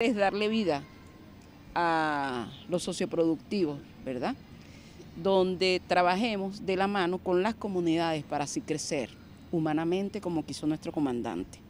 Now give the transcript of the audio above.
es darle vida a los socioproductivos, ¿verdad? Donde trabajemos de la mano con las comunidades para así crecer humanamente como quiso nuestro comandante.